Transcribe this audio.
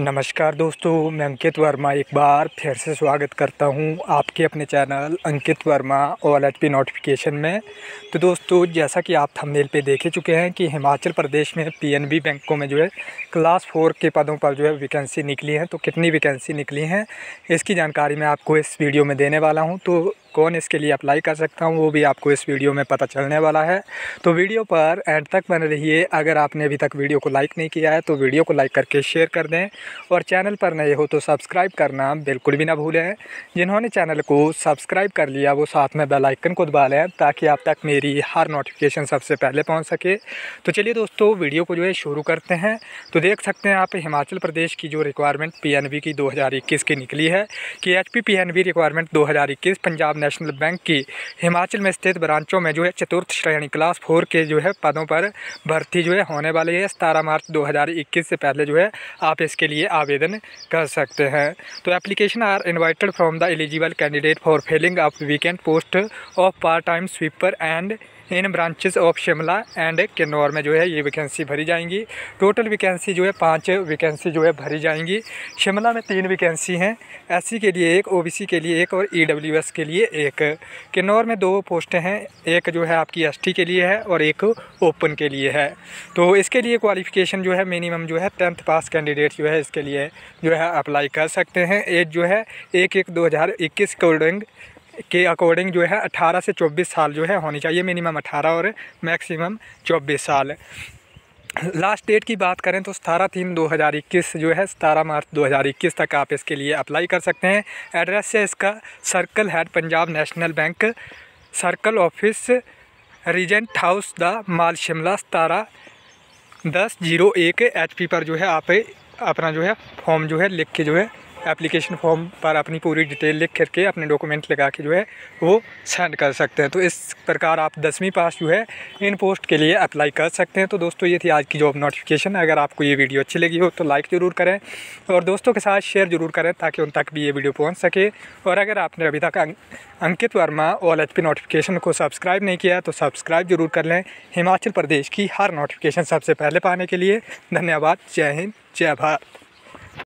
नमस्कार दोस्तों मैं अंकित वर्मा एक बार फिर से स्वागत करता हूं आपके अपने channel Ankit Verma all H P notification में तो दोस्तों जैसा कि आप थंबनेल पे देख चुके हैं कि हिमाचल प्रदेश में पीएनबी बैंकों में जो है क्लास फोर के पदों पर जो है वैकेंसी निकली है तो कितनी वैकेंसी निकली हैं इसकी जानकारी मैं आपको इस वीडियो में देने वाला हूँ तो कौन इसके लिए अप्लाई कर सकता हूँ वो भी आपको इस वीडियो में पता चलने वाला है तो वीडियो पर एंड तक बने रहिए अगर आपने अभी तक वीडियो को लाइक नहीं किया है तो वीडियो को लाइक करके शेयर कर दें और चैनल पर नए हो तो सब्सक्राइब करना बिल्कुल भी ना भूलें जिन्होंने चैनल को सब्सक्राइब कर लिया वो साथ में बेलाइकन को दबा लें ताकि आप तक मेरी हर नोटिफिकेशन सबसे पहले पहुँच सके तो चलिए दोस्तों वीडियो को जो है शुरू करते हैं तो देख सकते हैं आप हिमाचल प्रदेश की जो रिक्वायरमेंट पी की दो की निकली है कि एच पी रिक्वायरमेंट दो पंजाब नेशनल बैंक की हिमाचल में स्थित ब्रांचों में जो है चतुर्थ श्रेणी क्लास फोर के जो है पदों पर भर्ती जो है होने वाली है सतारह मार्च 2021 से पहले जो है आप इसके लिए आवेदन कर सकते हैं तो application are invited from the eligible candidate for filling of vacant post of part time sweeper and in branches of Shimla and Kinnaur में जो है ये वैकेंसी भरी जाएंगी टोटल वैकेंसी जो है पाँच वैकेंसी जो है भरी जाएंगी शिमला में तीन वैकेंसी हैं एस के लिए एक ओ के लिए एक और ई e के लिए एक किन्नौर में दो पोस्टें हैं एक जो है आपकी एस के लिए है और एक ओपन के लिए है तो इसके लिए क्वालिफ़िकेशन जो है मिनिमम जो है टेंथ पास कैंडिडेट जो है इसके लिए जो है अप्लाई कर सकते हैं एज जो है एक एक दो हज़ार इक्कीस के के अकॉर्डिंग जो है 18 से 24 साल जो है होनी चाहिए मिनिमम 18 और मैक्सिमम 24 साल लास्ट डेट की बात करें तो सतारह तीन 2021 जो है सतारह मार्च 2021 तक आप इसके लिए अप्लाई कर सकते हैं एड्रेस है इसका circle head Punjab National Bank circle office Regent House the Mall Shimla सतारह दस जीरो एक एच पर जो है आप अपना जो है फॉर्म जो है लिख के जो है एप्लीकेशन फॉर्म पर अपनी पूरी डिटेल लिख करके अपने डॉक्यूमेंट लगा के जो है वो सेंड कर सकते हैं तो इस प्रकार आप दसवीं पास जो है इन पोस्ट के लिए अप्लाई कर सकते हैं तो दोस्तों ये थी आज की जॉब नोटिफिकेशन अगर आपको ये वीडियो अच्छी लगी हो तो लाइक ज़रूर करें और दोस्तों के साथ शेयर ज़रूर करें ताकि उन तक भी ये वीडियो पहुँच सके और अगर आपने अभी तक Ankit Verma all H notification को सब्सक्राइब नहीं किया तो सब्सक्राइब जरूर कर लें हिमाचल प्रदेश की हर नोटिफिकेशन सबसे पहले पाने के लिए धन्यवाद जय हिंद जय भारत